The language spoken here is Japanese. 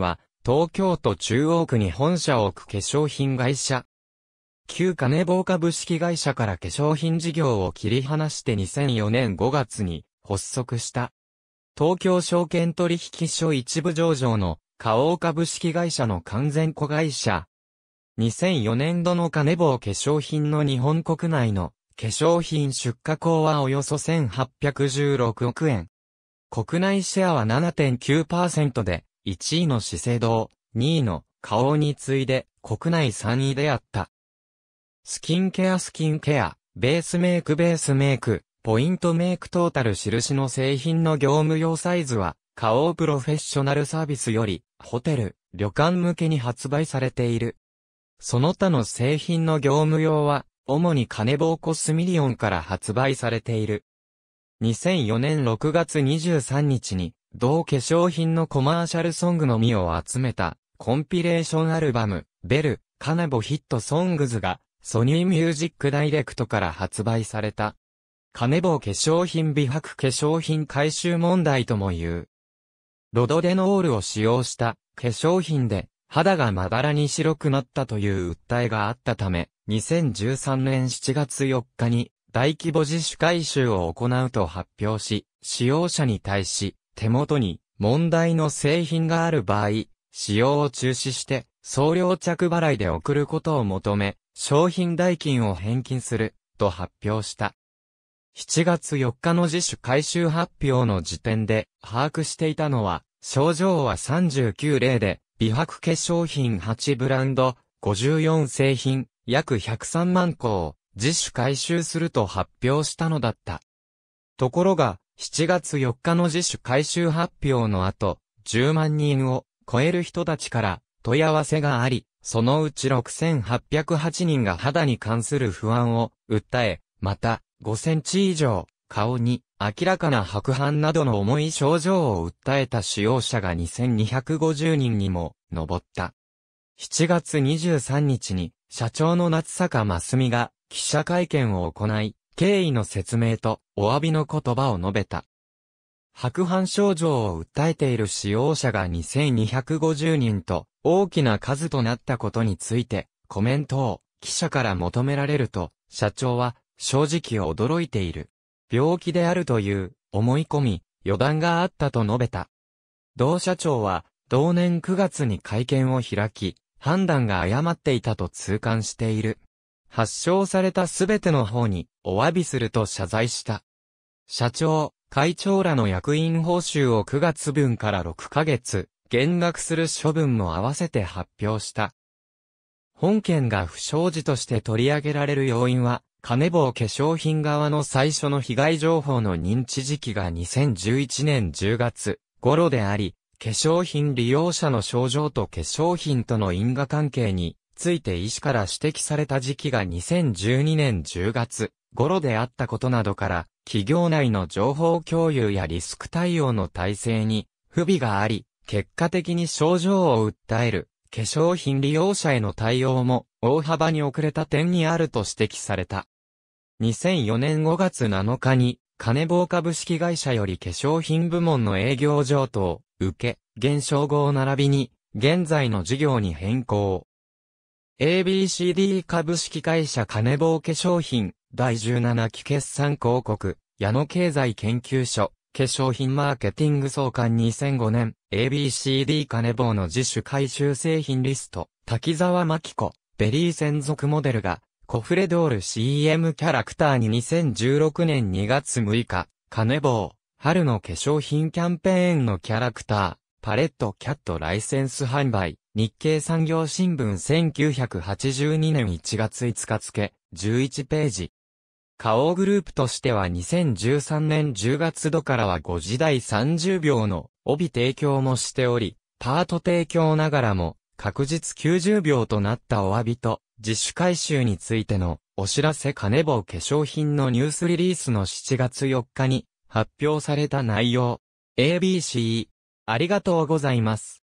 は、東京都中央区に本社を置く化粧品会社。旧金棒株式会社から化粧品事業を切り離して2004年5月に発足した。東京証券取引所一部上場の花王株式会社の完全子会社。2004年度の金棒化粧品の日本国内の化粧品出荷口はおよそ1816億円。国内シェアは7.9%で、1位の資生堂、2位の花王に次いで国内3位であった。スキンケアスキンケア、ベースメイクベースメイク、ポイントメイクトータル印の製品の業務用サイズは、花王プロフェッショナルサービスより、ホテル、旅館向けに発売されている。その他の製品の業務用は、主に金棒コスミリオンから発売されている。2004年6月23日に、同化粧品のコマーシャルソングのみを集めた、コンピレーションアルバム、ベル、カナボヒットソングズが、ソニーミュージックダイレクトから発売された。カネボ化粧品美白化粧品回収問題とも言う。ロドデノールを使用した化粧品で肌がまばらに白くなったという訴えがあったため、2013年7月4日に大規模自主回収を行うと発表し、使用者に対し、手元に問題の製品がある場合、使用を中止して、送料着払いで送ることを求め、商品代金を返金する、と発表した。7月4日の自主回収発表の時点で、把握していたのは、症状は39例で、美白化粧品8ブランド、54製品、約103万個を自主回収すると発表したのだった。ところが、7月4日の自主回収発表の後、10万人を超える人たちから問い合わせがあり、そのうち6808人が肌に関する不安を訴え、また5センチ以上顔に明らかな白斑などの重い症状を訴えた使用者が2250人にも上った。7月23日に社長の夏坂真澄が記者会見を行い、経緯の説明とお詫びの言葉を述べた。白斑症状を訴えている使用者が2250人と大きな数となったことについてコメントを記者から求められると社長は正直驚いている。病気であるという思い込み余談があったと述べた。同社長は同年9月に会見を開き判断が誤っていたと痛感している発症されたすべての方にお詫びすると謝罪した。社長、会長らの役員報酬を9月分から6ヶ月、減額する処分も合わせて発表した。本件が不祥事として取り上げられる要因は、金棒化粧品側の最初の被害情報の認知時期が2011年10月頃であり、化粧品利用者の症状と化粧品との因果関係について医師から指摘された時期が2012年10月頃であったことなどから、企業内の情報共有やリスク対応の体制に不備があり、結果的に症状を訴える化粧品利用者への対応も大幅に遅れた点にあると指摘された。2004年5月7日に、金棒株式会社より化粧品部門の営業譲渡を受け、減少後を並びに、現在の事業に変更。ABCD 株式会社金棒化粧品、第17期決算広告、矢野経済研究所、化粧品マーケティング総監2005年、ABCD 金棒の自主回収製品リスト、滝沢真紀子、ベリー専属モデルが、コフレドール CM キャラクターに2016年2月6日、金棒、春の化粧品キャンペーンのキャラクター、パレットキャットライセンス販売。日経産業新聞1982年1月5日付、11ページ。花王グループとしては2013年10月度からは5時台30秒の帯提供もしており、パート提供ながらも確実90秒となったお詫びと、自主回収についてのお知らせ金棒化粧品のニュースリリースの7月4日に発表された内容。ABC、ありがとうございます。